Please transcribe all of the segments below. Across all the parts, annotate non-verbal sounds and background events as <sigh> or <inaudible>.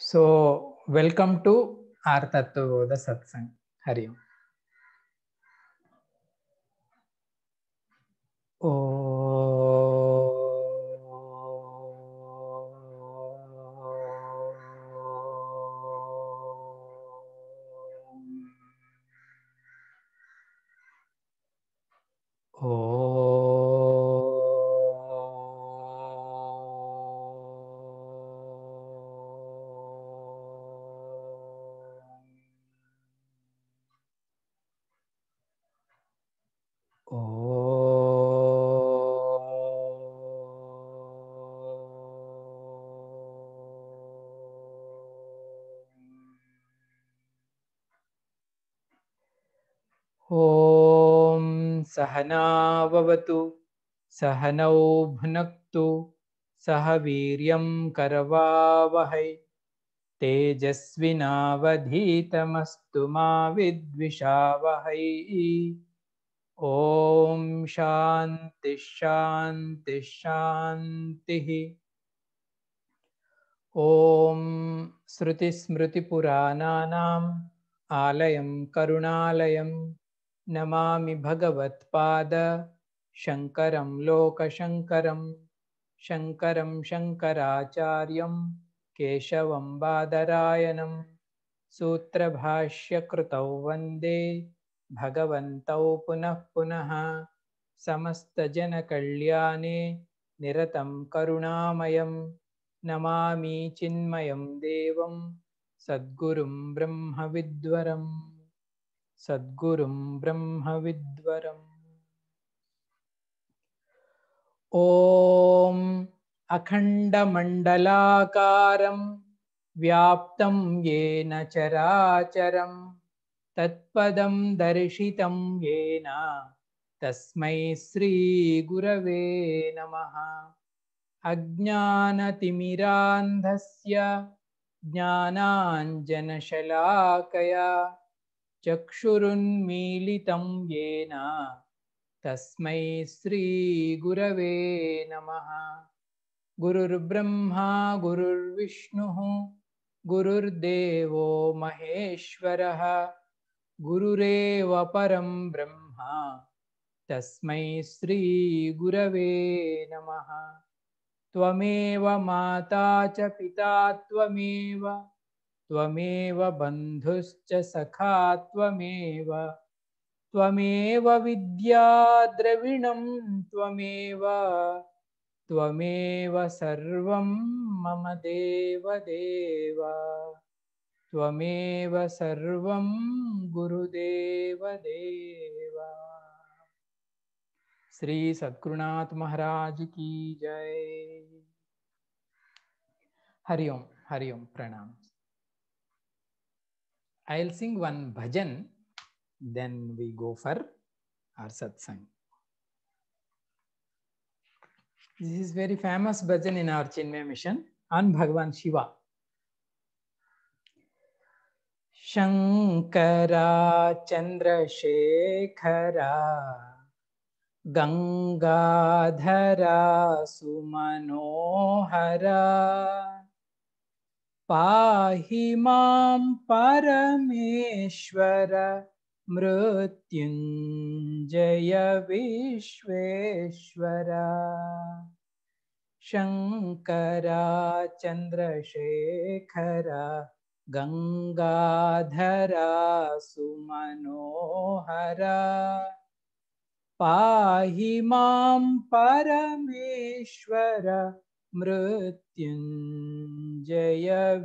So, welcome to Artatvoda Satsang. Hariyam. भुनक्तु सह वीर्यं करवावहै तेजस्विनावधीतमस्तु मा विद्विषावहै ॐ शान्तिशान्तिशान्तिः ॐ श्रुतिस्मृतिपुराणानाम् आलयं करुणालयम् नमामि भगवत्पाद शङ्करं लोकशङ्करं शङ्करं शङ्कराचार्यं केशवं बादरायणं सूत्रभाष्यकृतौ वन्दे भगवन्तौ पुनः पुनः समस्तजनकल्याणे निरतं करुणामयं नमामि चिन्मयं देवं सद्गुरुं ब्रह्मविद्वरम् सद्गुरुं ब्रह्मविद्वरम् ॐ अखण्डमण्डलाकारं व्याप्तं येन चराचरं तत्पदं दर्शितं येन तस्मै श्रीगुरवे नमः अज्ञानतिमिरान्धस्य ज्ञानाञ्जनशलाकया चक्षुरुन्मीलितं येन तस्मै श्रीगुरवे नमः गुरुर्ब्रह्मा गुरुर्विष्णुः गुरुर्देवो महेश्वरः गुरुरेव परं ब्रह्मा तस्मै श्रीगुरवे गुरवे नमः त्वमेव माता च पिता त्वमेव त्वमेव बन्धुश्च सखा त्वमेव त्वमेव विद्या द्रविणं त्वमेव त्वमेव सर्वं मम देवदेव त्वमेव सर्वं गुरुदेवदेव की जय हरि ओं हरि ओं प्रणाम I'll sing one bhajan, then we go for our satsang. This is very famous bhajan in our Chinmay mission on Bhagwan Shiva. Shankara Chandrasekhara गङ्गाधरा सुमनोहरा पाही मां परमेश्वर मृत्युञ्जय विश्वेश्वर शङ्करा चन्द्रशेखरा गंगाधरा सुमनोहरा पाहि मां परमेश्वर मृत्युञ्जय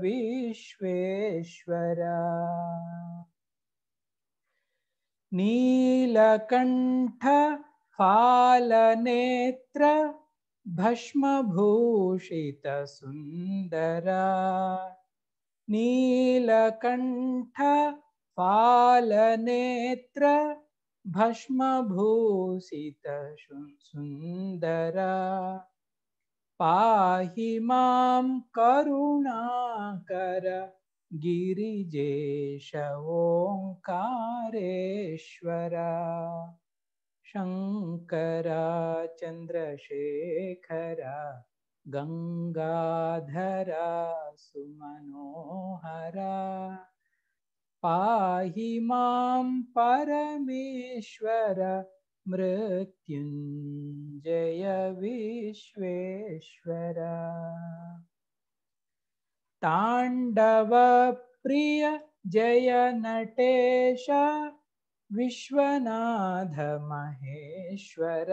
विश्वेश्वरा नीलकण्ठ फालनेत्र भस्मभूषितसुन्दरा नीलकण्ठ फालनेत्र सुंदरा पाहि मां करुणाकर गिरिजेश ओङ्कारेश्वर शङ्करा चन्द्रशेखरा गङ्गाधरा सुमनोहरा पाही मां परमेश्वर मृत्युंजय विश्वेश्वर प्रिय जय नटेश विश्वनाथ महेश्वर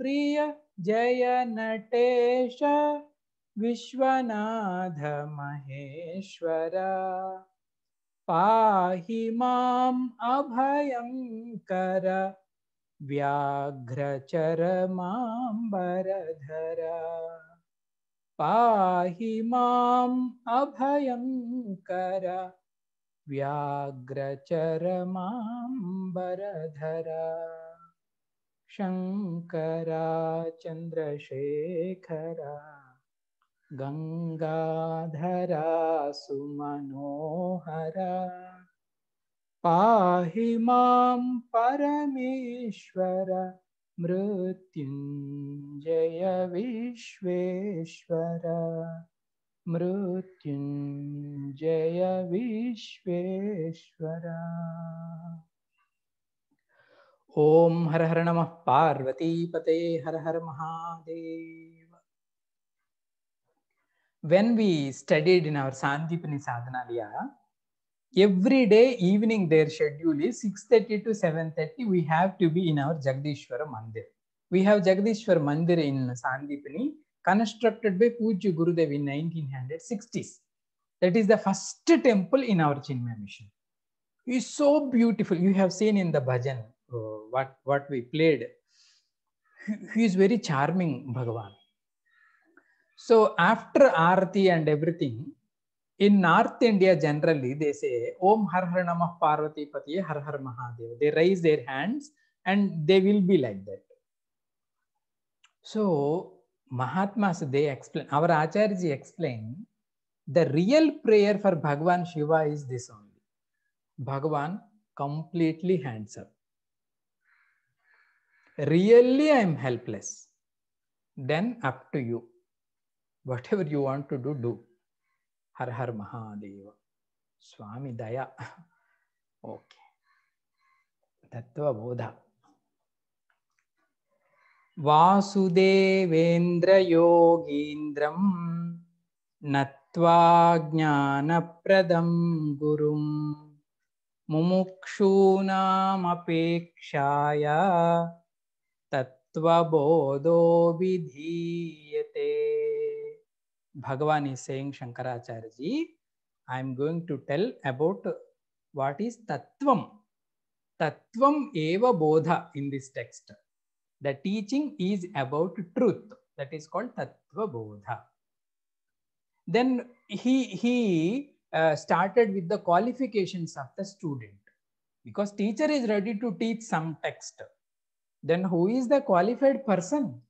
प्रिय जय नटेश विश्वनाथ महेश्वरा पाहि मां अभयंकर व्याघ्रचर मां वरधर पाहि माम् अभयंकर व्याघ्रचर मां शङ्करा चन्द्रशेखरा गंगाधरा सुमनोहरा पाहि मां परमेश्वर मृत्युञ्जय विश्वेश्वर मृत्युञ्जय विश्वेश्वर ॐ हर हर नमः पार्वतीपते हर हर Mahadev when we studied in our Sandipani Sadhanalaya, every day evening their schedule is 6.30 to 7.30 we have to be in our Jagdishwara Mandir. We have Jagdishwara Mandir in Sandipani constructed by Puja Gurudev in 1960s. That is the first temple in our Chinmaya mission. It's so beautiful. You have seen in the bhajan uh, what, what we played. He, he is very charming, Bhagavan. So after arati and everything, in North India generally, they say Om Har Har Namah Parvati Patiye Har Har Mahadev. They raise their hands and they will be like that. So Mahatmas, they explain, our Acharyaji explain, the real prayer for Bhagavan Shiva is this only. Bhagavan, completely hands up. Really, I am helpless. Then up to you. whatever you want to do, do. Har Har Mahadeva. Swami Daya. <laughs> Okay. Tattva Bodha. Vasudevendra Yogindram Natva Jnana Pradam Gurum Mumukshu Mapekshaya Tattva Bodho Tattva Bodho Vidhiyate Bhagavan is saying, Shankaracharya ji, I am going to tell about what is Tattvam. Tattvam eva bodha in this text. The teaching is about truth. That is called Tattva bodha. Then he, he uh, started with the qualifications of the student. Because teacher is ready to teach some text. Then who is the qualified person?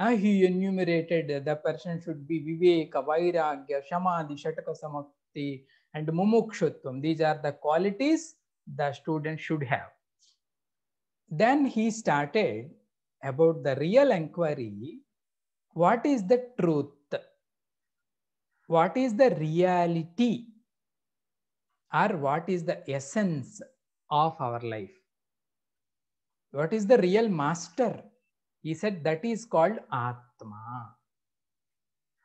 Uh, he enumerated the person should be viveka, vairagya, shamadhi, shataka samakti, and mumukshutvam. These are the qualities the student should have. Then he started about the real inquiry. What is the truth? What is the reality? Or what is the essence of our life? What is the real master? He said that is called Atma.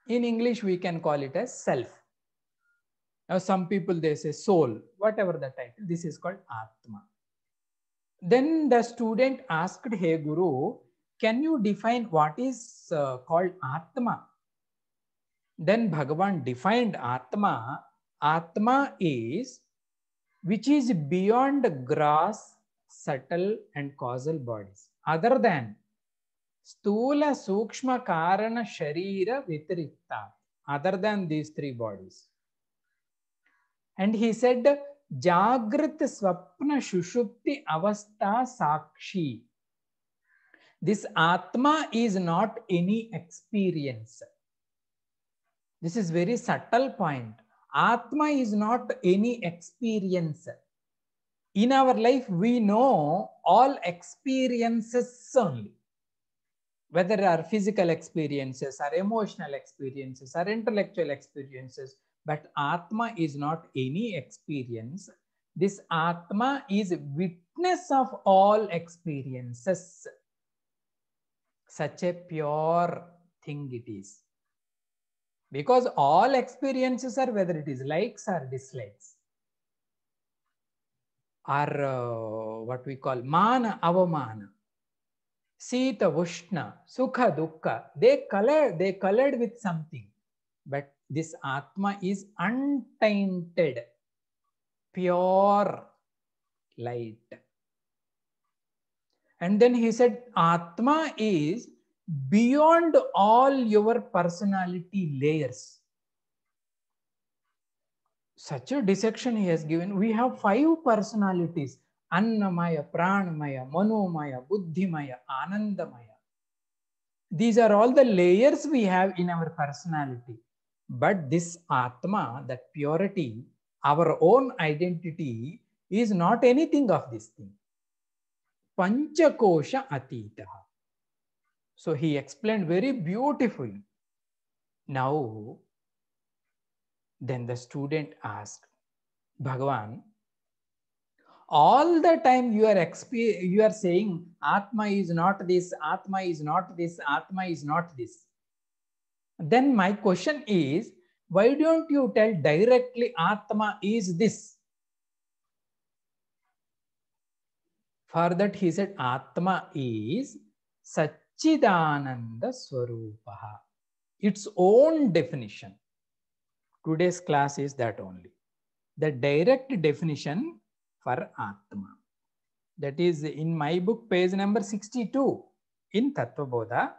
In English, we can call it as self. Now, some people they say soul, whatever the title, this is called Atma. Then the student asked, Hey Guru, can you define what is uh, called Atma? Then Bhagavan defined Atma. Atma is which is beyond gross, subtle, and causal bodies, other than स्थूल सूक्ष्म कारण शरीर व्यतिरिक्ता other than these three bodies and he said जागृत स्वप्न सुषुप्ति अवस्था साक्षी this atma is not any experience this is very subtle point atma is not any experience in our life we know all experiences only whether our physical experiences, our emotional experiences, our intellectual experiences, but Atma is not any experience. This Atma is witness of all experiences. Such a pure thing it is. Because all experiences are whether it is likes or dislikes. Or uh, what we call mana, avamana Sita Vushna, Sukha Dukkha, they colored, they colored with something. But this Atma is untainted, pure light. And then he said, Atma is beyond all your personality layers. Such a dissection he has given. We have five personalities. अन्नमय pranamaya manomaya buddhimaya anandamaya these are all the layers we have in our personality but this atma that purity our own identity is not anything of this thing panchakosha atita so he explained very beautifully now then the student asked bhagwan all the time you are you are saying atma is not this atma is not this atma is not this then my question is why don't you tell directly atma is this for that he said atma is sachidananda Swarupa, its own definition today's class is that only the direct definition for Atma. That is in my book, page number 62 in Tattva Bodha.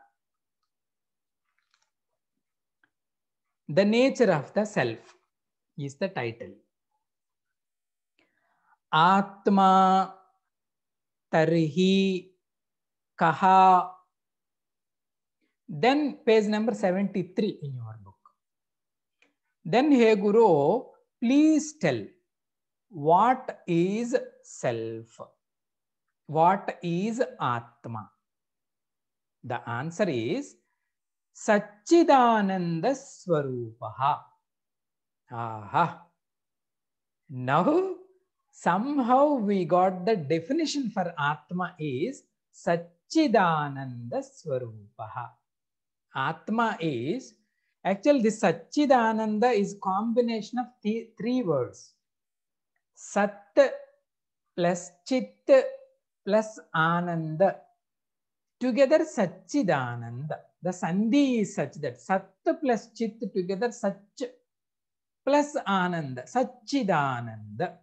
The nature of the self is the title. Atma Tarhi Kaha. Then page number 73 in your book. Then, hey Guru, please tell what is self? What is Atma? The answer is Satchidananda Swarupaha. Aha. Now, somehow we got the definition for Atma is Satchidananda Swarupaha. Atma is, actually this Satchidananda is combination of th three words. Sat plus Chit plus Ananda. Together Satchidananda. The Sandhi is such that Sat plus Chit together Sach plus Ananda. Satchidananda.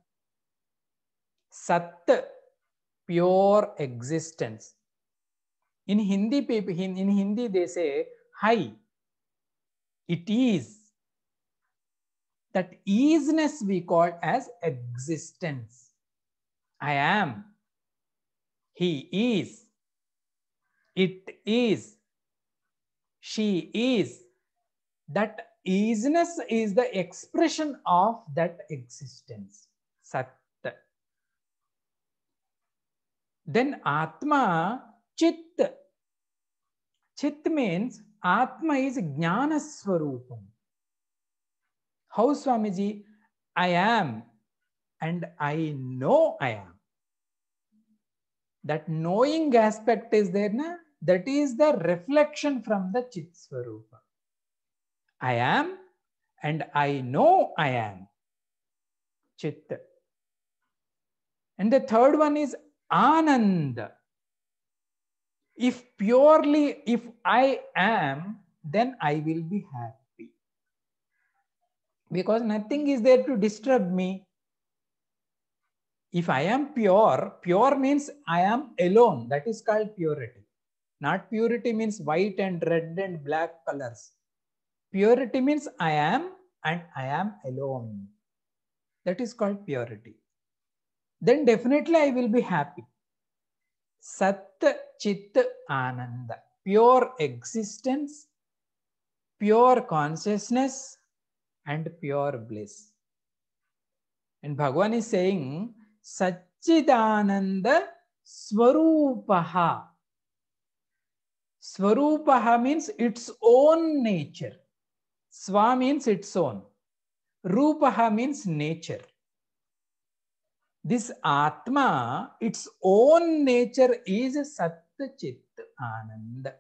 Sat, pure existence. In Hindi, people, in, in Hindi they say, Hi, it is that easiness we call as existence. I am. He is. It is. She is. That easiness is the expression of that existence. Sat. Then Atma, Chit. Chit means Atma is Jnana Swarupam. How, Swamiji? I am and I know I am. That knowing aspect is there, na? that is the reflection from the Chit Swarupa. I am and I know I am. Chit. And the third one is Ananda. If purely, if I am, then I will be happy because nothing is there to disturb me. If I am pure, pure means I am alone. That is called purity. Not purity means white and red and black colors. Purity means I am and I am alone. That is called purity. Then definitely I will be happy. Sat Chit Ananda. Pure existence, pure consciousness, and pure bliss. And Bhagavan is saying, Satchidananda Swarupaha. Swarupaha means its own nature. Swa means its own. Rupaha means nature. This Atma, its own nature is Sat Ananda.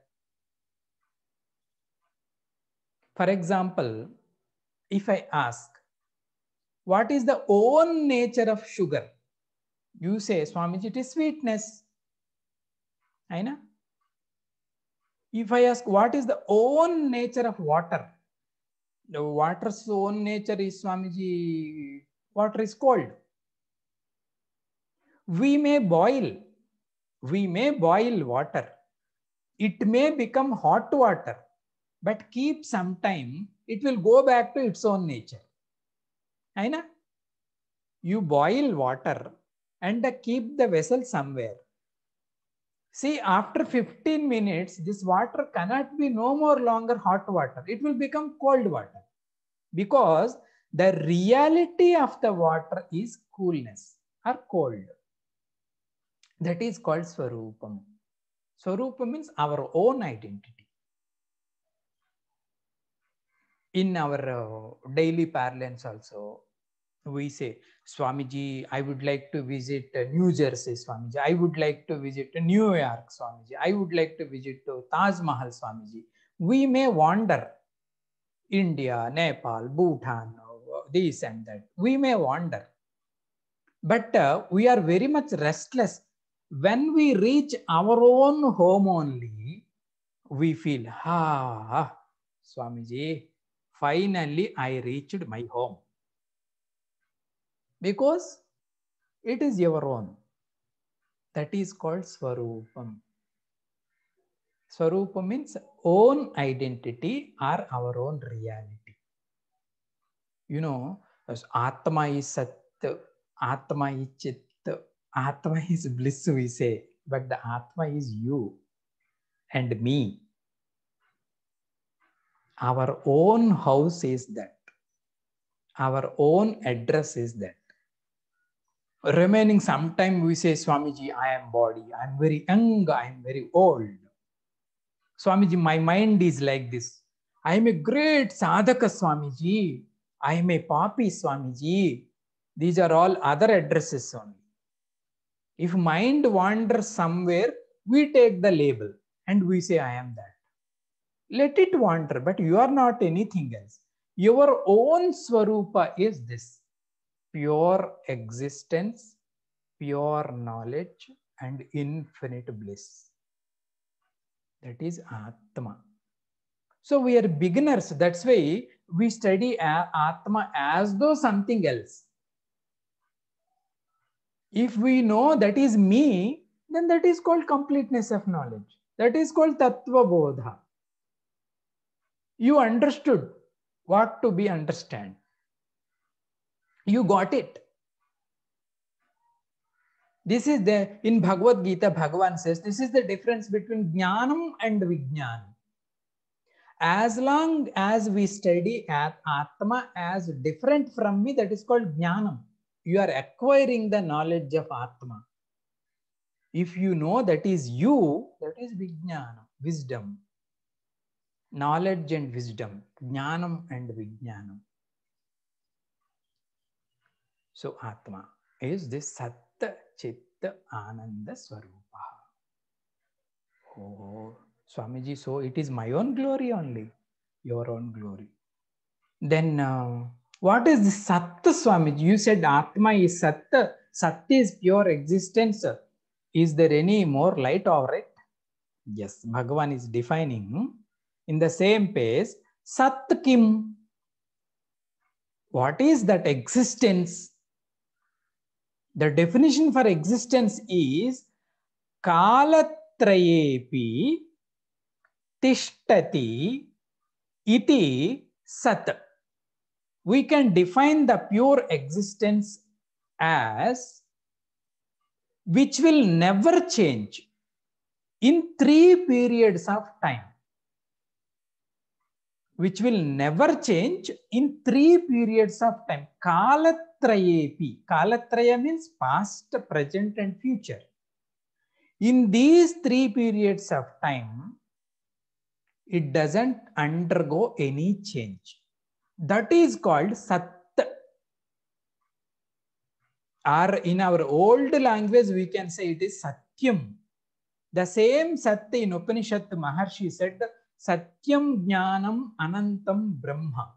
For example, if I ask, what is the own nature of sugar? You say, Swamiji, it is sweetness. I know. If I ask, what is the own nature of water? The water's own nature is, Swamiji, water is cold. We may boil. We may boil water. It may become hot water. But keep some time it will go back to its own nature. Aina? You boil water and keep the vessel somewhere. See, after 15 minutes, this water cannot be no more longer hot water. It will become cold water because the reality of the water is coolness or cold. That is called Swarupam. Svarupa means our own identity. in our uh, daily parlance also we say swamiji i would like to visit uh, new jersey swamiji i would like to visit new york swamiji i would like to visit uh, taj mahal swamiji we may wander india nepal bhutan this and that we may wander but uh, we are very much restless when we reach our own home only we feel ha ah, swamiji finally I reached my home. Because it is your own. That is called Swarupam. Swarupam means own identity or our own reality. You know, as Atma is Sat, Atma is Chit, Atma is bliss, we say, but the Atma is you and me. Our own house is that. Our own address is that. Remaining sometime we say, Swamiji, I am body. I am very young. I am very old. Swamiji, my mind is like this. I am a great sadhaka, Swamiji. I am a papi, Swamiji. These are all other addresses only. If mind wanders somewhere, we take the label and we say, I am that let it wander, but you are not anything else. Your own Swarupa is this pure existence, pure knowledge, and infinite bliss. That is Atma. So we are beginners. That's why we study uh, Atma as though something else. If we know that is me, then that is called completeness of knowledge. That is called Tattva Bodha. You understood what to be understand. You got it. This is the, in Bhagavad Gita, Bhagavan says, this is the difference between Jnanam and Vijnana. As long as we study at Atma as different from me, that is called Jnanam. You are acquiring the knowledge of Atma. If you know that is you, that is Vijnana, wisdom knowledge and wisdom, jnanam and vijnanam. So Atma is this Satta Chitta Ananda Swarupa. Oh, Swamiji, so it is my own glory only, your own glory. Then uh, what is this Satta Swamiji? You said Atma is Satta. Satta is pure existence. Is there any more light over it? Yes, Bhagavan is defining in the same page, Sat Kim. What is that existence? The definition for existence is Kalatrayepi Tishtati Iti Sat. We can define the pure existence as which will never change in three periods of time which will never change in three periods of time. Kalatrayepi. Kalatraya means past, present and future. In these three periods of time, it doesn't undergo any change. That is called Sat. Or in our old language, we can say it is Satyam. The same Sat in Upanishad Maharshi said, Satyam Jnanam Anantam Brahma.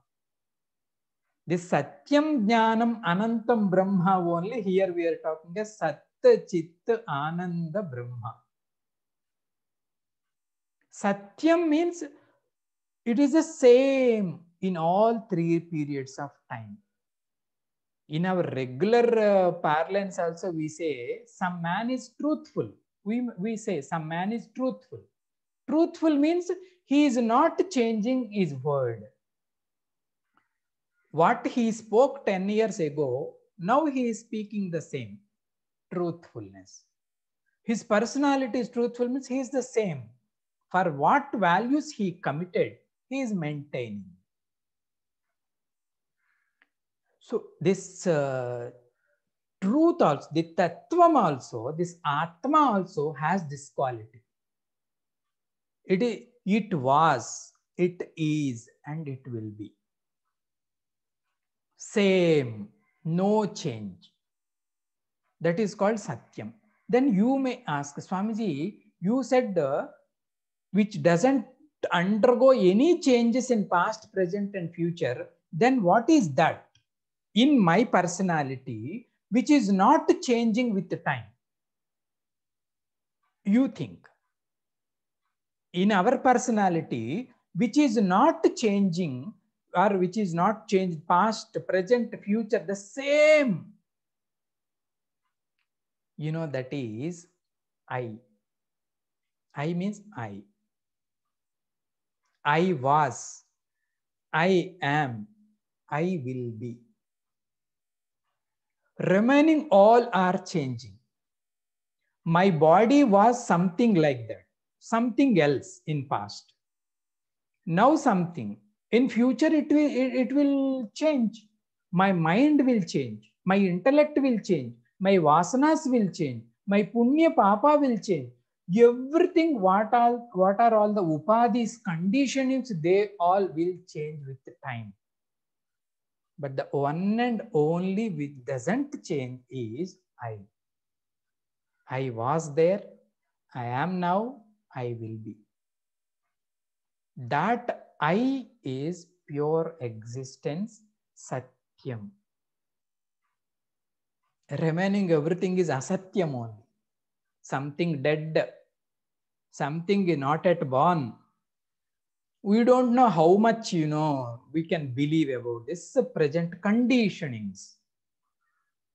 This Satyam Jnanam Anantam Brahma only here we are talking as Satta Chitta Ananda Brahma. Satyam means it is the same in all three periods of time. In our regular uh, parlance also we say some man is truthful. We, we say some man is truthful Truthful means he is not changing his word. What he spoke 10 years ago, now he is speaking the same truthfulness. His personality is truthful means he is the same. For what values he committed, he is maintaining. So this uh, truth also, the tattvam also, this atma also has this quality. It, it was, it is, and it will be. Same, no change. That is called Satyam. Then you may ask, Swamiji, you said uh, which doesn't undergo any changes in past, present, and future, then what is that in my personality which is not changing with the time? You think in our personality, which is not changing or which is not changed past, present, future, the same. You know, that is I. I means I. I was. I am. I will be. Remaining all are changing. My body was something like that something else in past. Now something. In future, it will, it, it will change. My mind will change. My intellect will change. My vasanas will change. My punya papa will change. Everything, what are, what are all the upadis, conditionings, they all will change with time. But the one and only which doesn't change is I. I was there, I am now, I will be. That I is pure existence, Satyam. Remaining everything is Asatyam only. Something dead, something not at born. We don't know how much, you know, we can believe about this present conditionings.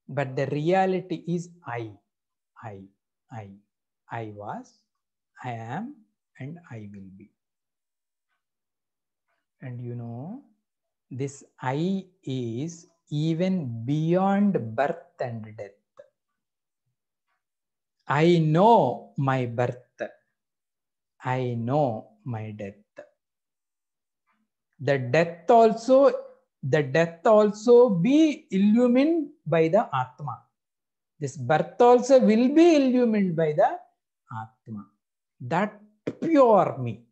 But the reality is I, I, I, I was, I am and I will be. And you know, this I is even beyond birth and death. I know my birth. I know my death. The death also, the death also be illumined by the Atma. This birth also will be illumined by the Atma that pure me.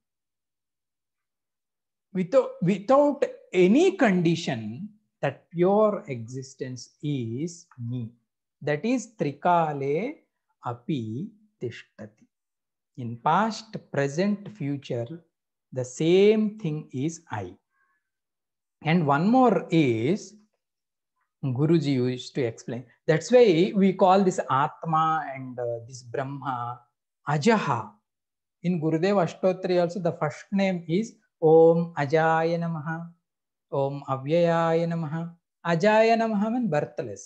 Without, without any condition, that pure existence is me. That is Trikale Api Tishtati. In past, present, future, the same thing is I. And one more is Guruji used to explain. That's why we call this Atma and uh, this Brahma Ajaha in Gurudev Ashtotri also the first name is Om Ajaya Namaha, Om Avyaya Namaha. Ajaya Namaha means birthless.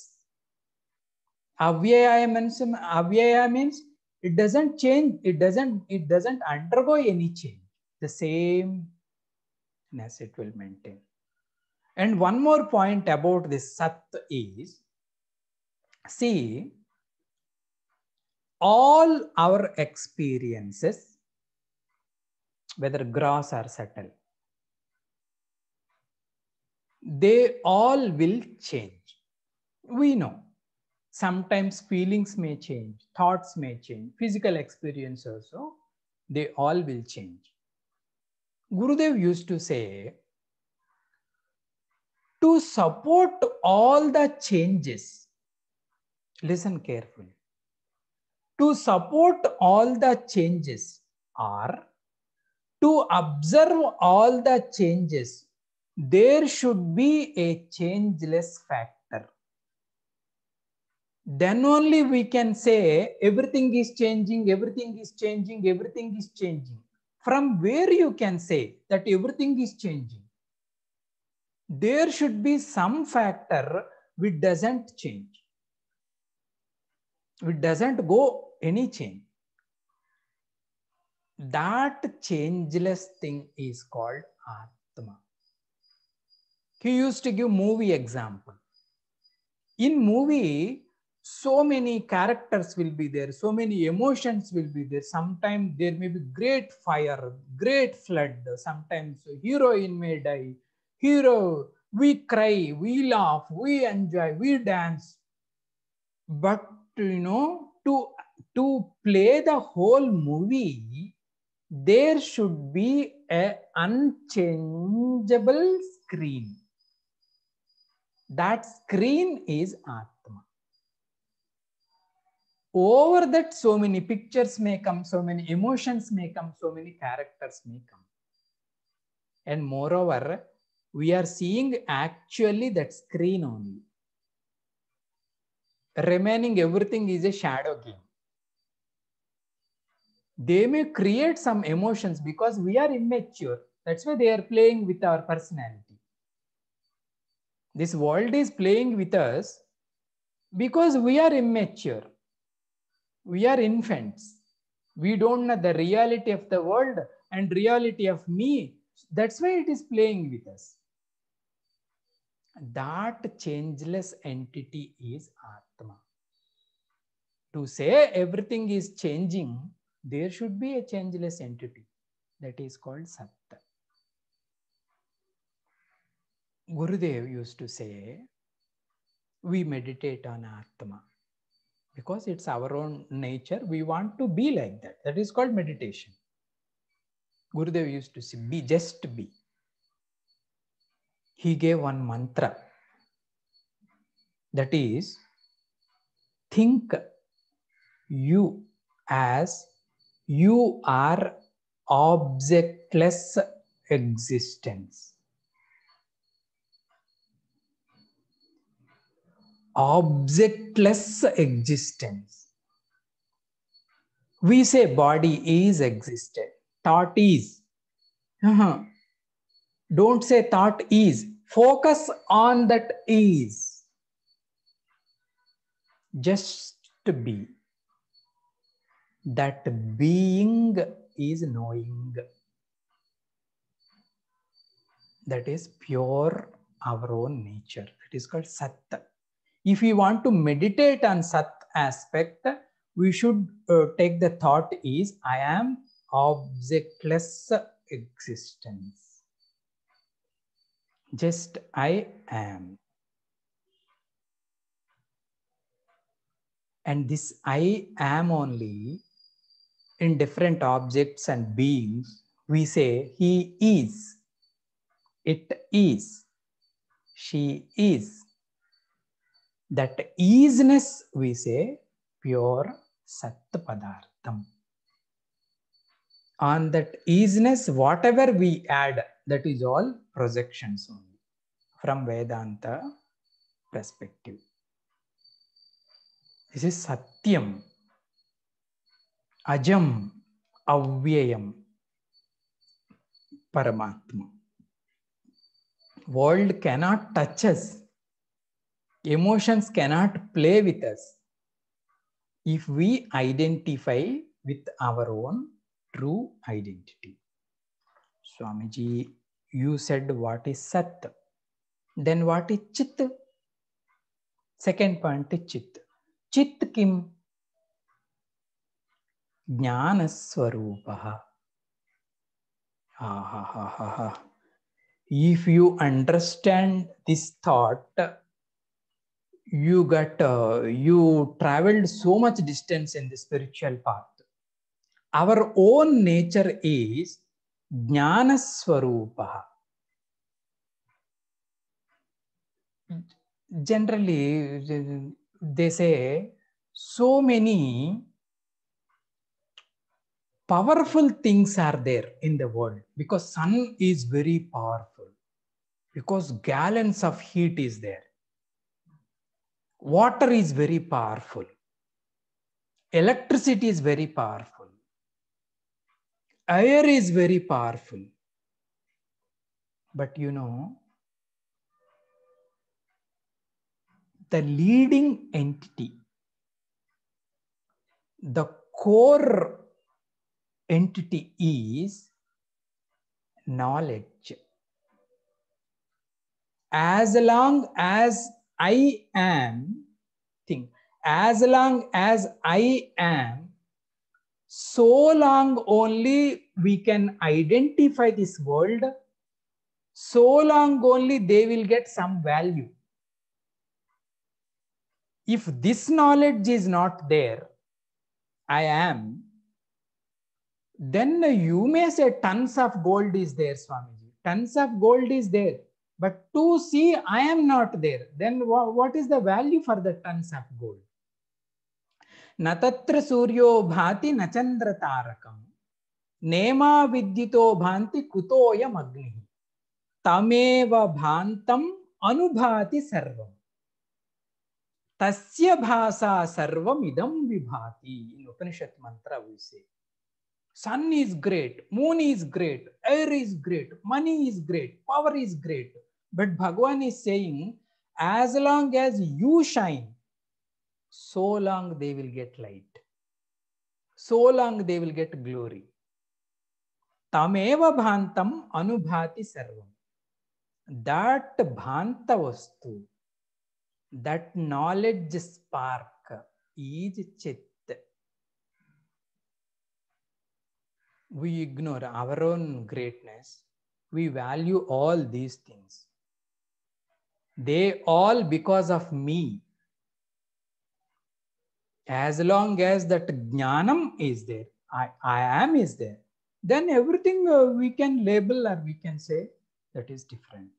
Avyaya means, Avyaya means it doesn't change, it doesn't, it doesn't undergo any change. The same as it will maintain. And one more point about this Sat is, see, all our experiences whether gross or subtle, they all will change. We know sometimes feelings may change, thoughts may change, physical experience also, they all will change. Gurudev used to say, to support all the changes, listen carefully, to support all the changes are to observe all the changes, there should be a changeless factor. Then only we can say everything is changing, everything is changing, everything is changing. From where you can say that everything is changing? There should be some factor which doesn't change. It doesn't go any change. That changeless thing is called Atma. He used to give movie example. In movie, so many characters will be there, so many emotions will be there. Sometimes there may be great fire, great flood. Sometimes heroine may die. Hero, we cry, we laugh, we enjoy, we dance. But you know, to to play the whole movie there should be a unchangeable screen. That screen is Atma. Over that, so many pictures may come, so many emotions may come, so many characters may come. And moreover, we are seeing actually that screen only. Remaining everything is a shadow game they may create some emotions because we are immature. That's why they are playing with our personality. This world is playing with us because we are immature. We are infants. We don't know the reality of the world and reality of me. That's why it is playing with us. That changeless entity is Atma. To say everything is changing there should be a changeless entity that is called Satta. Gurudev used to say, we meditate on Atma because it's our own nature. We want to be like that. That is called meditation. Gurudev used to say, be, just be. He gave one mantra that is, think you as you are objectless existence. Objectless existence. We say body is existed, thought is. Uh -huh. Don't say thought is. Focus on that is. Just to be that being is knowing. That is pure our own nature. That is called Sat. If we want to meditate on Sat aspect, we should uh, take the thought is I am objectless existence. Just I am. And this I am only in different objects and beings, we say he is, it is, she is. That easiness we say pure Sat On that easiness, whatever we add, that is all projections only from Vedanta perspective. This is Satyam. Ajam avyayam paramatma. World cannot touch us. Emotions cannot play with us if we identify with our own true identity. Swamiji, you said what is Sat, then what is Chit? Second point is Chit. Chit kim? ജ്ഞാനസ്വരൂപ if you understand this thought you got uh, you traveled so much distance in the spiritual path our own nature is jnana swarupa generally they say so many powerful things are there in the world because sun is very powerful because gallons of heat is there water is very powerful electricity is very powerful air is very powerful but you know the leading entity the core entity is knowledge. As long as I am, thing, as long as I am, so long only we can identify this world, so long only they will get some value. If this knowledge is not there, I am, then you may say tons of gold is there, Swamiji. Tons of gold is there. But to see, I am not there. Then what is the value for the tons of gold? natatra suryo न तत्र सूर्यो भाति न चंद्र तारकम नेमा agni tameva bhantam anubhati sarvam tasya bhasa sarvam idam vibhati in upanishad mantra we say sun is great, moon is great, air is great, money is great, power is great. But Bhagwan is saying, as long as you shine, so long they will get light. So long they will get glory. Tameva bhantam anubhati sarvam. That bhanta vastu, that knowledge spark is chit. we ignore our own greatness, we value all these things. They all because of me. As long as that jnanam is there, I, I am is there, then everything uh, we can label or we can say that is different.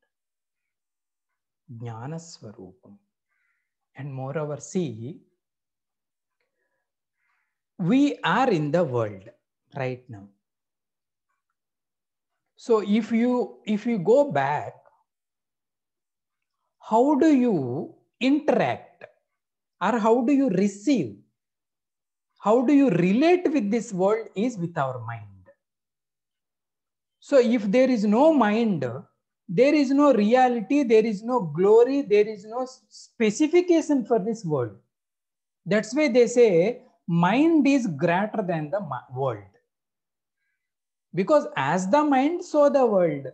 Jnana Swarupam. And moreover, see, we are in the world right now. So if you, if you go back, how do you interact or how do you receive? How do you relate with this world is with our mind. So if there is no mind, there is no reality, there is no glory, there is no specification for this world. That's why they say mind is greater than the world because as the mind so the world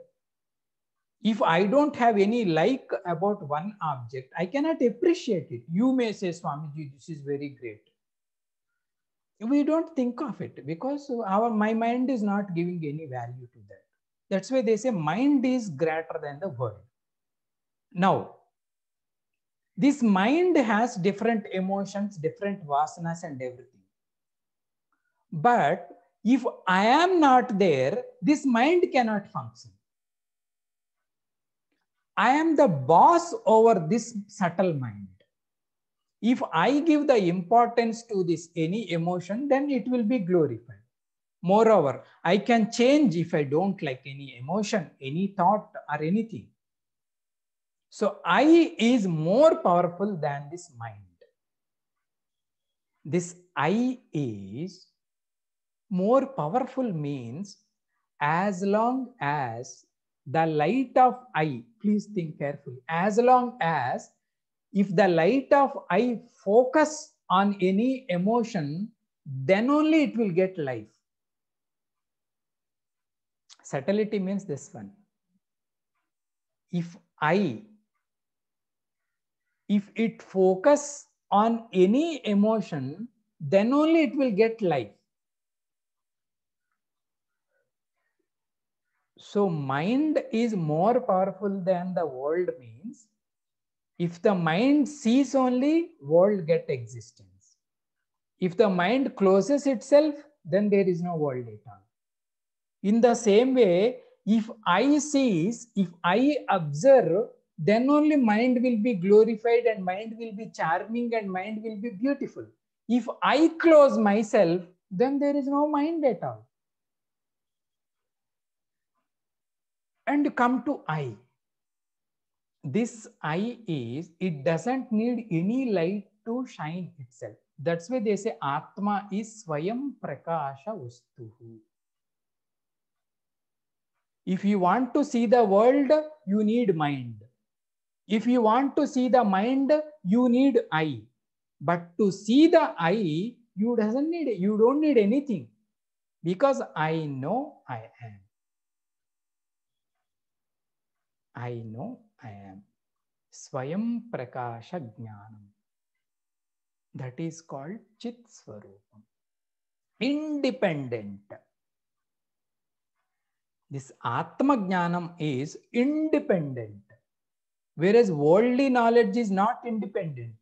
if i don't have any like about one object i cannot appreciate it you may say swamiji this is very great we don't think of it because our my mind is not giving any value to that that's why they say mind is greater than the world now this mind has different emotions different vasanas and everything but if I am not there, this mind cannot function. I am the boss over this subtle mind. If I give the importance to this any emotion, then it will be glorified. Moreover, I can change if I don't like any emotion, any thought or anything. So I is more powerful than this mind. This I is more powerful means as long as the light of eye, please think carefully, as long as if the light of eye focus on any emotion, then only it will get life. Subtlety means this one. If I, if it focus on any emotion, then only it will get life. So mind is more powerful than the world means if the mind sees only, world get existence. If the mind closes itself, then there is no world at all. In the same way, if I sees, if I observe, then only mind will be glorified and mind will be charming and mind will be beautiful. If I close myself, then there is no mind at all. and come to I. This I is, it doesn't need any light to shine itself. That's why they say Atma is Swayam Prakasha Vastuhu. If you want to see the world, you need mind. If you want to see the mind, you need I. But to see the I, you doesn't need you don't need anything because I know I am. I know I am. Swayam Prakasha Jnanam. That is called Chit Swarupam. Independent. This Atma Jnanam is independent. Whereas worldly knowledge is not independent.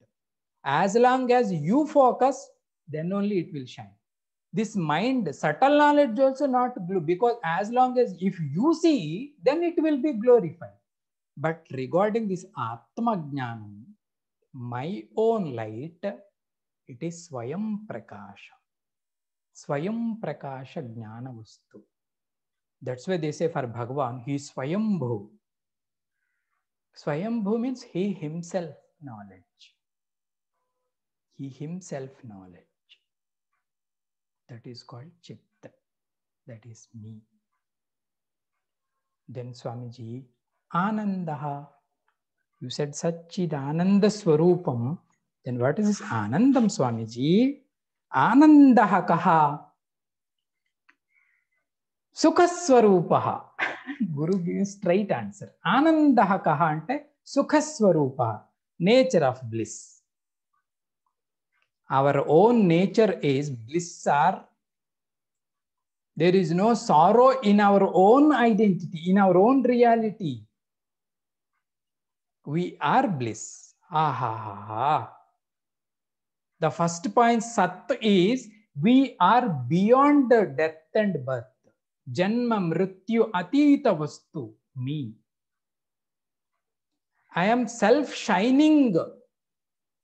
As long as you focus, then only it will shine. This mind, subtle knowledge also not blue because as long as if you see, then it will be glorified but regarding this Atma Jnanam, my own light, it is Swayam Prakasha. Swayam Prakasha Jnana Vastu. That's why they say for Bhagavan, he is Swayambhu. Swayambhu means he himself knowledge. He himself knowledge. That is called Chitta. That is me. Then Swamiji Ananda. You said Satchid Ananda Swarupam. Then what is this Anandam, Swamiji? ananda kaha. Sukhaswarupaha. Guru gives straight answer. ananda kaha ante Sukhaswarupaha. Nature of bliss. Our own nature is bliss are there is no sorrow in our own identity, in our own reality. we are bliss. Ah, ha, ha, ha. The first point, Sat, is we are beyond the death and birth. Janma Mrityu Atita Vastu, me. I am self shining,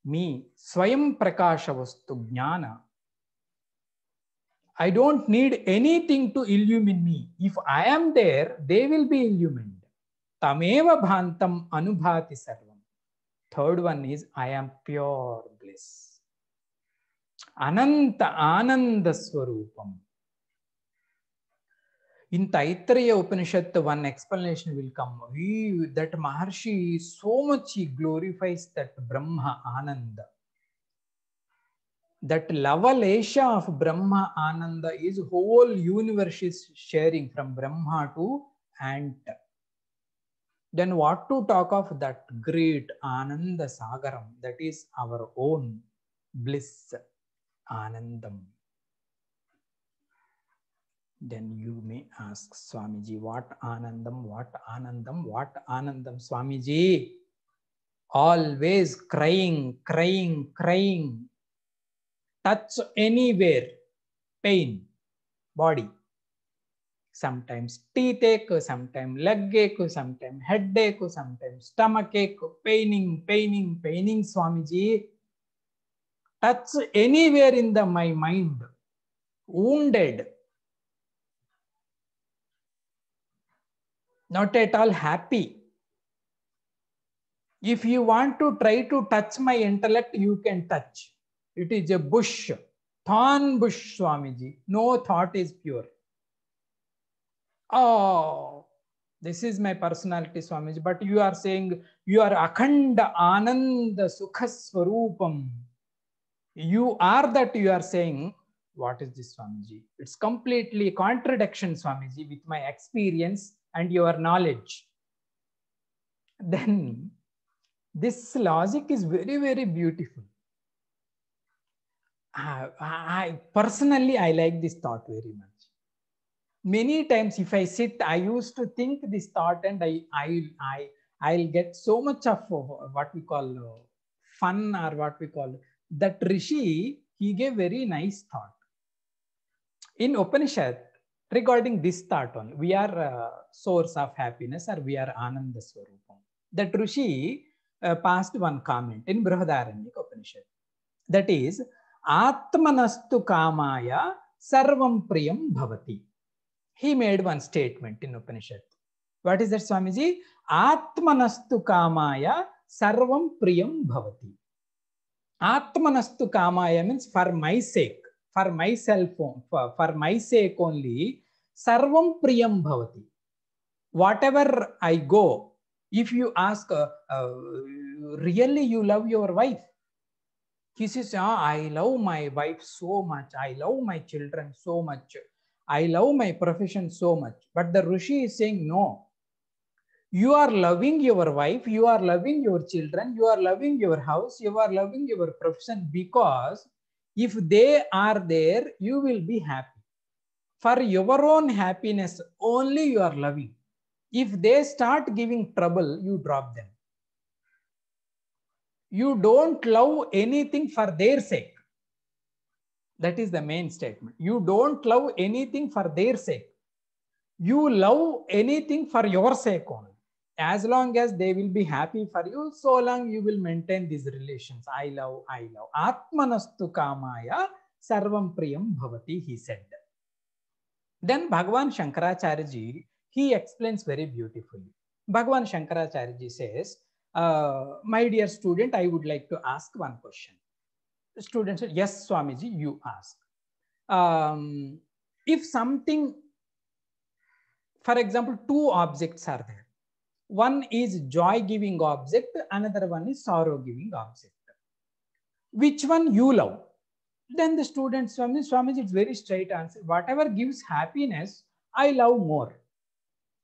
me. Swayam Prakasha Vastu, Jnana. I don't need anything to illumine me. If I am there, they will be illumined. తమేవ భాంతం అనుభాతి సర్వం third one is I pure bliss అనంత ఆనంద స్వరూపం in Taittiriya Upanishad one explanation will come that Maharshi so much he glorifies that Brahmananda that లవలేష of Brahmananda is whole universe is sharing from Brahma to ant then what to talk of that great Ananda Sagaram, that is our own bliss, Anandam. Then you may ask Swamiji, what Anandam, what Anandam, what Anandam, Swamiji? Always crying, crying, crying. Touch anywhere, pain, body sometimes teeth ache, sometimes leg ache, sometimes headache, sometimes stomach ache, paining, paining, paining, Swamiji. Touch anywhere in the my mind, wounded. Not at all happy. If you want to try to touch my intellect, you can touch. It is a bush, thorn bush, Swamiji. No thought is pure. Oh, this is my personality, Swamiji. But you are saying you are Akhanda Ananda Sukha Swarupam. You are that you are saying, what is this, Swamiji? It's completely contradiction, Swamiji, with my experience and your knowledge. Then this logic is very, very beautiful. I, I personally, I like this thought very much many times if I sit, I used to think this thought and I, I, I, I'll get so much of what we call uh, fun or what we call that Rishi, he gave very nice thought. In Upanishad, regarding this thought on, we are a uh, source of happiness or we are Ananda Swarupam. That Rishi uh, passed one comment in Brihadaranyaka Upanishad. That is, Atmanastu Kamaya Sarvam Priyam Bhavati he made one statement in Upanishad. What is that, Swamiji? Atmanastu kamaya sarvam priyam bhavati. Atmanastu kamaya means for my sake, for myself, for, for my sake only, sarvam priyam bhavati. Whatever I go, if you ask, uh, uh, really you love your wife? He says, oh, I love my wife so much. I love my children so much. I love my profession so much. But the Rishi is saying, no. You are loving your wife, you are loving your children, you are loving your house, you are loving your profession because if they are there, you will be happy. For your own happiness, only you are loving. If they start giving trouble, you drop them. You don't love anything for their sake that is the main statement. You don't love anything for their sake. You love anything for your sake only. As long as they will be happy for you, so long you will maintain these relations. I love, I love. Atmanastu kamaya sarvam priyam bhavati, he said. Then Bhagavan Shankaracharya ji, he explains very beautifully. Bhagavan Shankaracharya ji says, uh, my dear student, I would like to ask one question student said, yes, Swamiji, you ask. Um, if something, for example, two objects are there. One is joy-giving object, another one is sorrow-giving object. Which one you love? Then the student, Swami, Swamiji, it's very straight answer. Whatever gives happiness, I love more.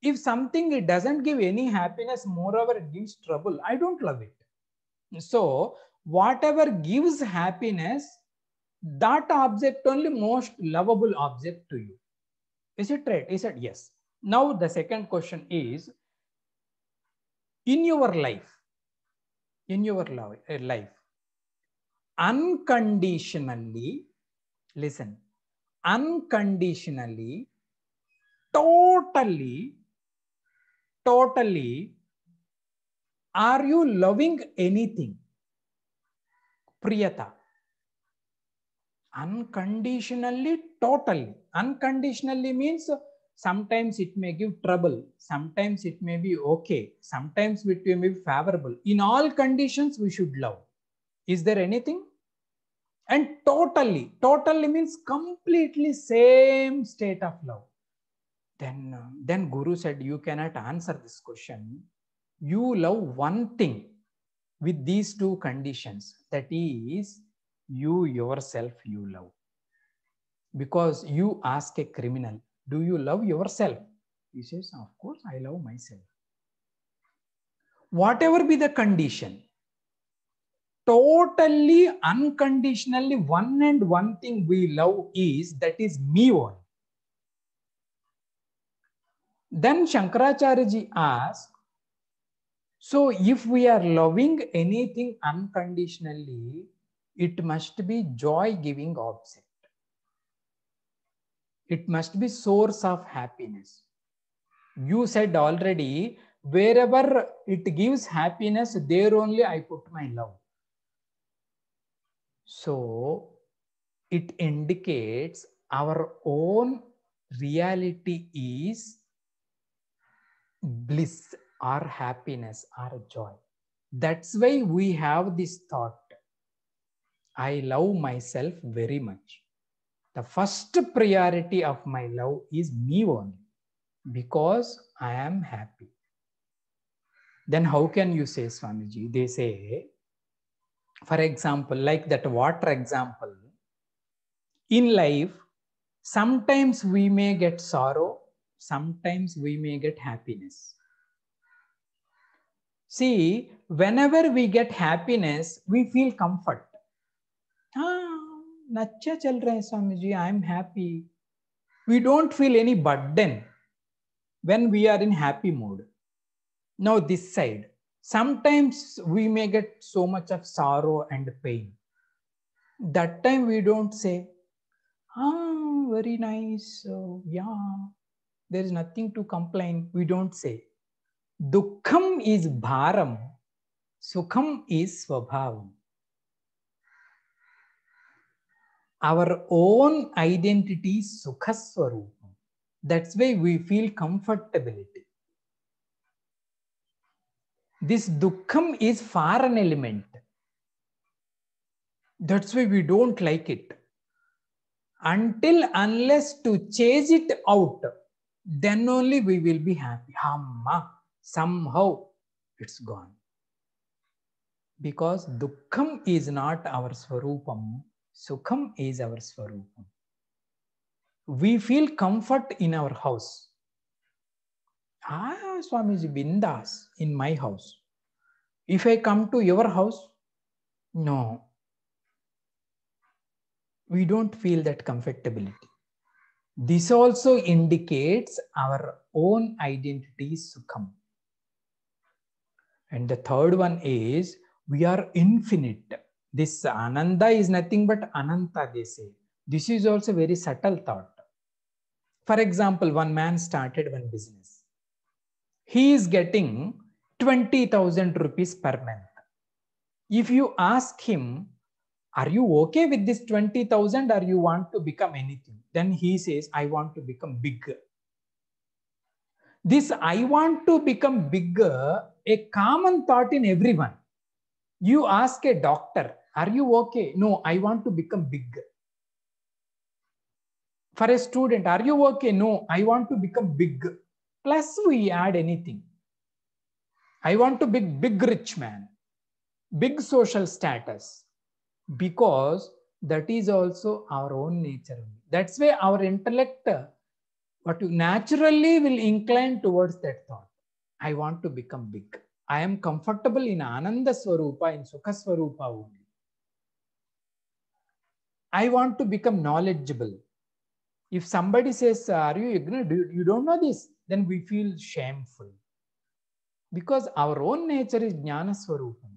If something doesn't give any happiness, moreover, it gives trouble, I don't love it. So whatever gives happiness, that object only most lovable object to you. Is it right? He said yes. Now the second question is, in your life, in your eh, life, unconditionally, listen, unconditionally, totally, totally, are you loving anything? priyata. Unconditionally, totally. Unconditionally means sometimes it may give trouble, sometimes it may be okay, sometimes it may be favorable. In all conditions, we should love. Is there anything? And totally, totally means completely same state of love. Then, then Guru said, you cannot answer this question. You love one thing with these two conditions that is you yourself you love because you ask a criminal do you love yourself he says of course i love myself whatever be the condition totally unconditionally one and one thing we love is that is me only then shankaracharya ji asks. So if we are loving anything unconditionally, it must be joy-giving object. It must be source of happiness. You said already, wherever it gives happiness, there only I put my love. So it indicates our own reality is bliss our happiness, our joy. That's why we have this thought I love myself very much. The first priority of my love is me only because I am happy. Then, how can you say, Swamiji? They say, for example, like that water example, in life, sometimes we may get sorrow, sometimes we may get happiness. See, whenever we get happiness, we feel comfort. Ah, nacha chal Swamiji, I'm happy. We don't feel any burden when we are in happy mood. Now this side, sometimes we may get so much of sorrow and pain. That time we don't say, ah, very nice, so, oh, yeah, there is nothing to complain. We don't say. Dukkham is bharam, sukham is svabhavam. Our own identity is sukhaswarupam. That's why we feel comfortability. This dukkham is foreign element. That's why we don't like it. Until unless to chase it out, then only we will be happy. Hamma somehow it's gone. Because dukkham is not our swarupam, sukham is our swarupam. We feel comfort in our house. Ah, Swamiji, bindas in my house. If I come to your house, no. We don't feel that comfortability. This also indicates our own identity, Sukham. And the third one is we are infinite. This Ananda is nothing but Ananta, they say. This is also very subtle thought. For example, one man started one business. He is getting 20,000 rupees per month. If you ask him, are you okay with this 20,000 or you want to become anything? Then he says, I want to become bigger." this I want to become bigger, a common thought in everyone. You ask a doctor, are you okay? No, I want to become bigger. For a student, are you okay? No, I want to become big. Plus, we add anything. I want to be big rich man, big social status, because that is also our own nature. That's why our intellect but you naturally will incline towards that thought. I want to become big. I am comfortable in Ananda Swarupa, in Sukha Swarupa only. I want to become knowledgeable. If somebody says, Are you ignorant? You don't know this, then we feel shameful. Because our own nature is Jnana Swarupam.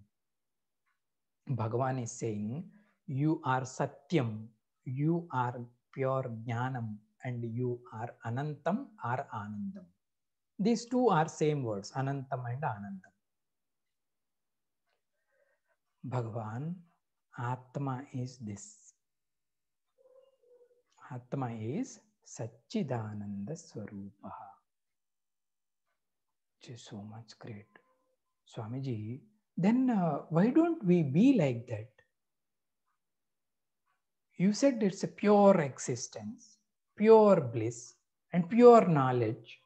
Bhagavan is saying, You are Satyam, you are pure Jnanam, and you are Anantam or Anandam. These two are same words, Anantam and Anandam. Bhagavan, Atma is this. Atma is Satchidananda Swarupa. Which is so much great. Swamiji, then uh, why don't we be like that? You said it's a pure existence pure bliss and pure knowledge.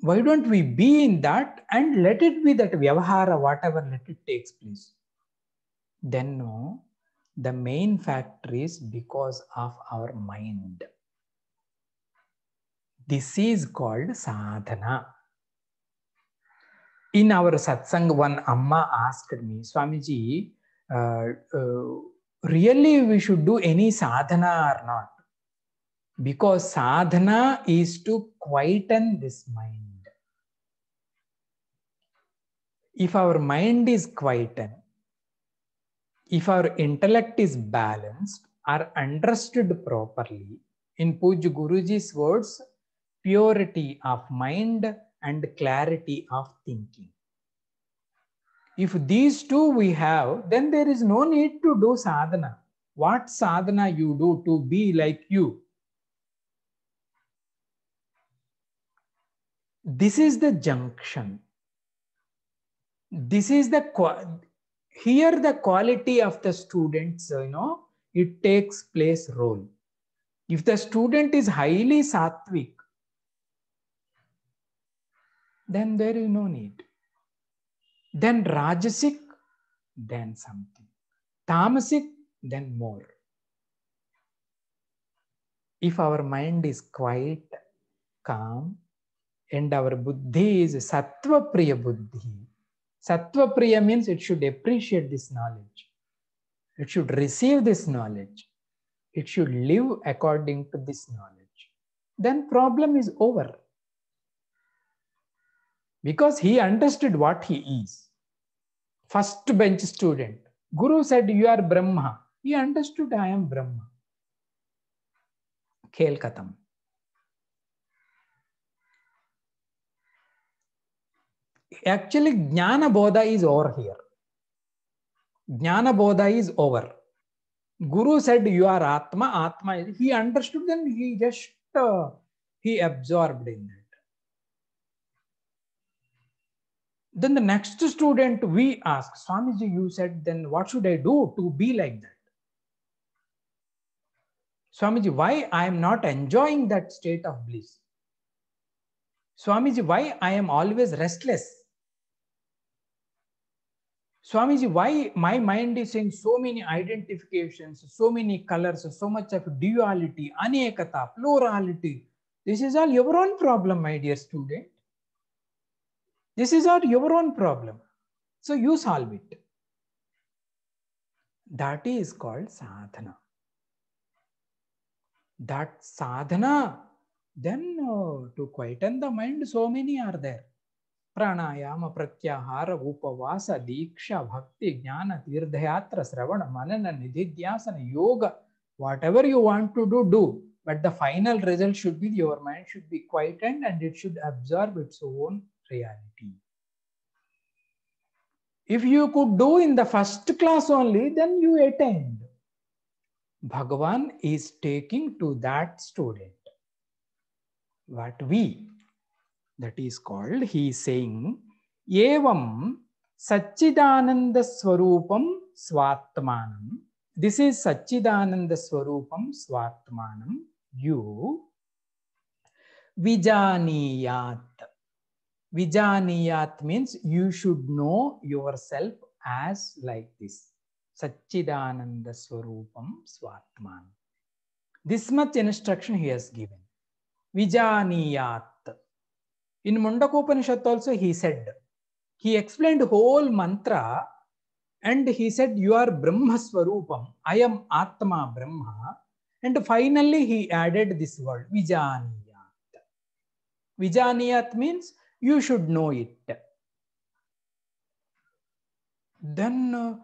Why don't we be in that and let it be that vyavahara, whatever, let it takes place. Then no, the main factor is because of our mind. This is called sadhana. In our satsang, one Amma asked me, Swamiji, uh, uh, really we should do any sadhana or not? because sadhana is to quieten this mind. If our mind is quietened, if our intellect is balanced, are understood properly, in Puja Guruji's words, purity of mind and clarity of thinking. If these two we have, then there is no need to do sadhana. What sadhana you do to be like you? This is the junction. This is the, here the quality of the students, you know, it takes place role. If the student is highly sattvic, then there is no need. Then rajasic, then something. Tamasic, then more. If our mind is quiet, calm, and our buddhi is sattva priya buddhi. Sattva priya means it should appreciate this knowledge. It should receive this knowledge. It should live according to this knowledge. Then problem is over. Because he understood what he is. First bench student. Guru said, you are Brahma. He understood I am Brahma. Khel katham. actually jnana bodha is over here. Jnana bodha is over. Guru said you are Atma, Atma. He understood then he just uh, he absorbed in that. Then the next student we ask, Swamiji, you said then what should I do to be like that? Swamiji, why I am not enjoying that state of bliss? Swamiji, why I am always restless? Swamiji, why my mind is saying so many identifications, so many colors, so much of duality, anekata, plurality. This is all your own problem, my dear student. This is all your own problem. So you solve it. That is called sadhana. That sadhana, then uh, to quieten the mind, so many are there. Pranayama pratyahara upavas दीक्षा भक्ति ज्ञान तीर्थयात्र श्रवण manana nididhyasana yoga whatever you want to do do but the final result should be your mind should be quiet and and it should absorb its own reality if you could do in the first class only then you attend Bhagavan is taking to that student what we that is called, he is saying, Evam Sachidananda Swarupam Swatmanam. This is Sachidananda Swarupam Swatmanam. You Vijaniyat. Vijaniyat means you should know yourself as like this. Sachidananda Swarupam Swatmanam. This much instruction he has given. Vijaniyat. In Mundakopanishad also he said, he explained whole mantra and he said, you are Brahma Swarupam, I am Atma Brahma. And finally he added this word, Vijaniyat. Vijaniyat means you should know it. Then, uh,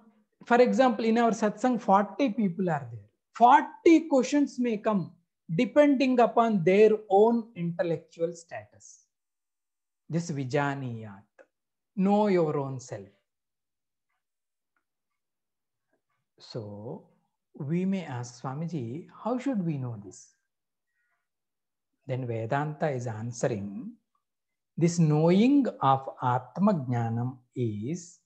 for example, in our satsang, 40 people are there. 40 questions may come depending upon their own intellectual status this vijaniyat. Know your own self. So we may ask Swamiji, how should we know this? Then Vedanta is answering, this knowing of Atma Jnanam is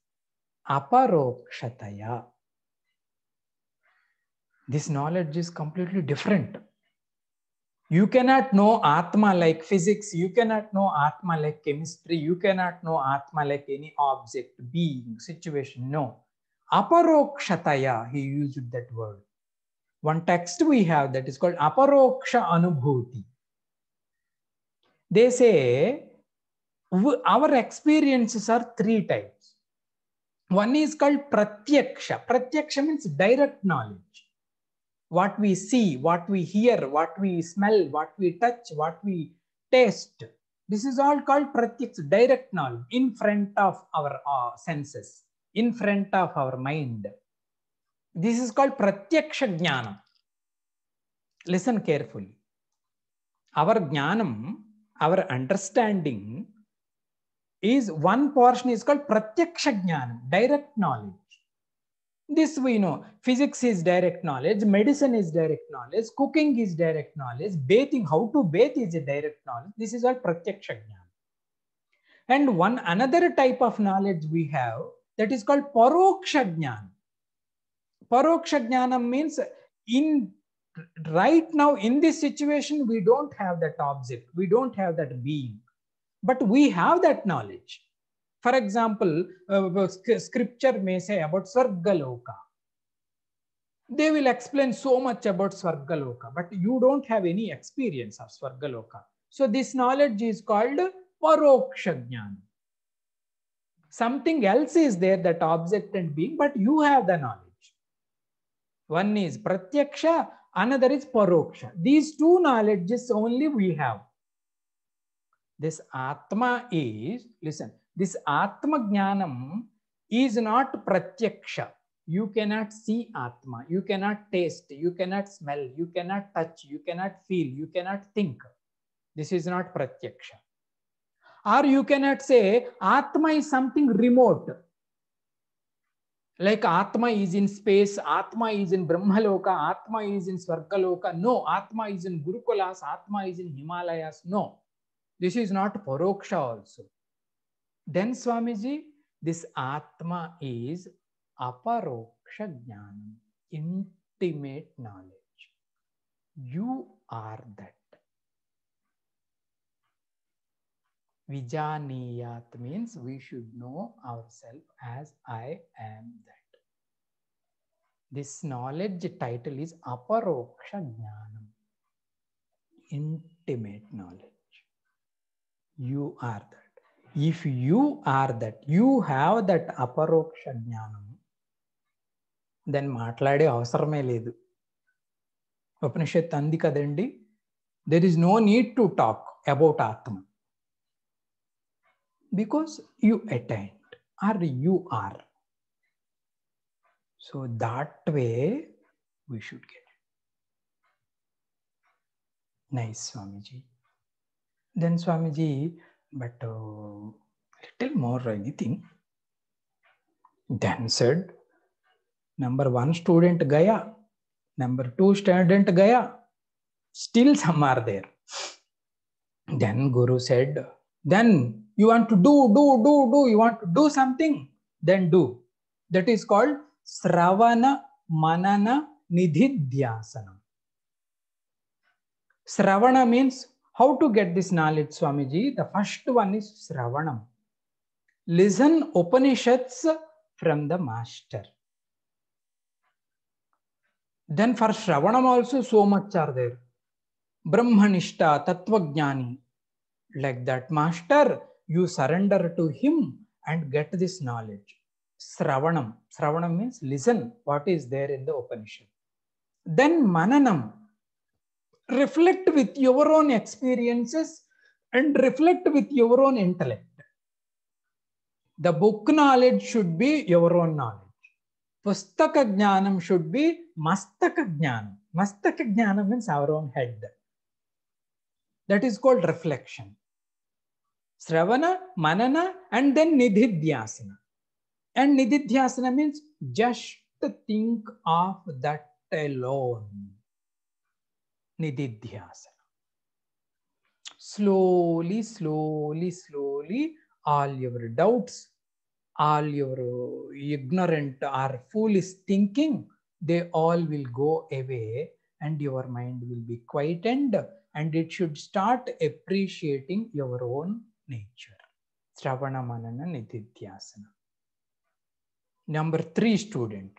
aparokshataya. This knowledge is completely different you cannot know atma like physics you cannot know atma like chemistry you cannot know atma like any object being situation no aparokshataya he used that word one text we have that is called aparoksha anubhuti they say our experiences are three types one is called pratyaksha pratyaksha means direct knowledge what we see, what we hear, what we smell, what we touch, what we taste. This is all called pratyaks, direct knowledge, in front of our uh, senses, in front of our mind. This is called pratyaksha jnana. Listen carefully. Our jnanam, our understanding is one portion is called pratyaksha jnanam, direct knowledge. This we know. Physics is direct knowledge, medicine is direct knowledge, cooking is direct knowledge, bathing, how to bathe is a direct knowledge. This is all pratyaksha jnana. And one another type of knowledge we have that is called paroksha jnana. Paroksha jnana means in right now in this situation, we don't have that object, we don't have that being, but we have that knowledge. For uh, uh, scripture may say about svargaloka. they will explain so much about svargaloka, but you don't have any experience of svargaloka. So this knowledge is called Parokshajnana. Something else is there, that object and being, but you have the knowledge. One is Pratyaksha, another is Paroksha. These two knowledges only we have. This Atma is, listen, this Atmagnanam is not pratyaksha. You cannot see Atma, you cannot taste, you cannot smell, you cannot touch, you cannot feel, you cannot think. This is not pratyaksha. Or you cannot say Atma is something remote. Like Atma is in space, Atma is in Brahmaloka, Atma is in Swargaloka. No, Atma is in Gurukulas, Atma is in Himalayas. No, this is not Paroksha also. Then Swamiji, this Atma is aparoksha jnanam, intimate knowledge. You are that. Vijaniyat means we should know ourselves as I am that. This knowledge title is Aparoksha Jnanam, intimate knowledge. You are that. If you are that you have that అపరోక్ష జ్ఞానం then మాట్లాడే అవసరమే లేదు ఉపనిషత్తు అంది కదండి there is no need to talk about atma because you attend are you are so that way we should get nice Swamiji then Swamiji but uh, little more anything. Then said, number one student Gaya, number two student Gaya, still some are there. Then Guru said, then you want to do, do, do, do, you want to do something, then do. That is called Sravana Manana Nidhidhyasanam. Sravana means how to get this knowledge, Swamiji? The first one is Sravanam. Listen Upanishads from the master. Then for Sravanam also so much are there. Brahmanishta, Tattvajnani. Like that master, you surrender to him and get this knowledge. Sravanam. Sravanam means listen what is there in the Upanishad. Then Mananam reflect with your own experiences and reflect with your own intellect. The book knowledge should be your own knowledge. Pustaka jnanam should be mastaka jnanam. Mastaka jnanam means our own head. That is called reflection. Sravana, Manana, and then Nidhidhyasana. And Nidhidhyasana means just think of that alone. Nididhyasana. Slowly, slowly, slowly, all your doubts, all your ignorant or foolish thinking, they all will go away and your mind will be quietened and it should start appreciating your own nature. Stravana Manana Nididhyasana. Number three student,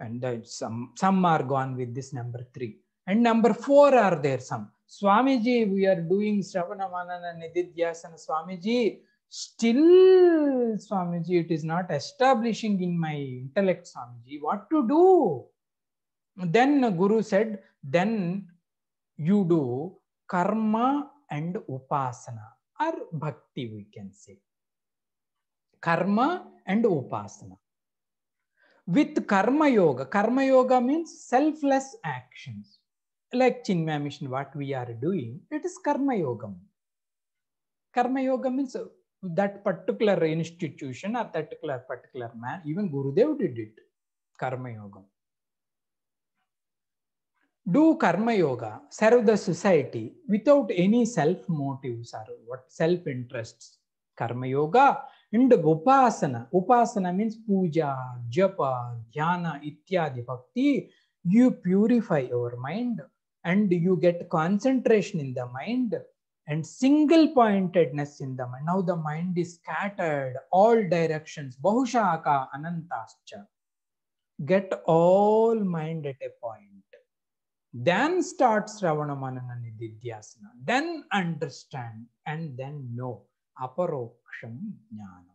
and some, some are gone with this number three. And number four are there some. Swamiji, we are doing Shravana Manana Nididhyasana. Swamiji, still, Swamiji, it is not establishing in my intellect, Swamiji. What to do? Then Guru said, then you do karma and upasana or bhakti, we can say. Karma and upasana. With karma yoga, karma yoga means selfless actions like Chinmaya mission, what we are doing, it is Karma yoga. Karma Yoga means that particular institution or that particular, particular man, even Gurudev did it, Karma yoga. Do Karma Yoga, serve the society without any self motives or what self interests. Karma Yoga and Upasana. Upasana means puja, japa, jnana, ityadi, bhakti. You purify your mind and you get concentration in the mind and single pointedness in the mind. Now the mind is scattered all directions. Bahushaka anantascha. Get all mind at a point. Then starts Ravana Manana Nididhyasana. Then understand and then know. Aparoksham Jnana.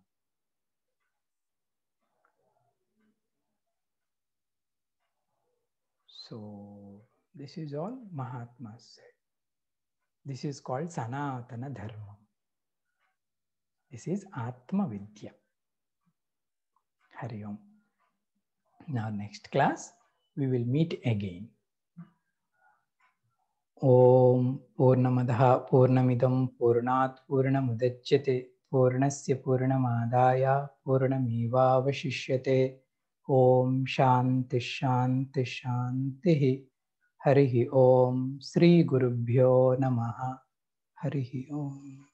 So This is all Mahatmas said. This is called Sanatana Dharma. This is Atma Vidya. Hari Om. Now, next class, we will meet again. ॐ पूर्णमदः पूर्णमिदं पूर्णात् पूर्णमुदच्यते पूर्णस्य पूर्णमादाय पूर्णमेवावशिष्यते ॐ शान्तिः शान्तिः ओम श्री गुरुभ्यो नमः हरि ओम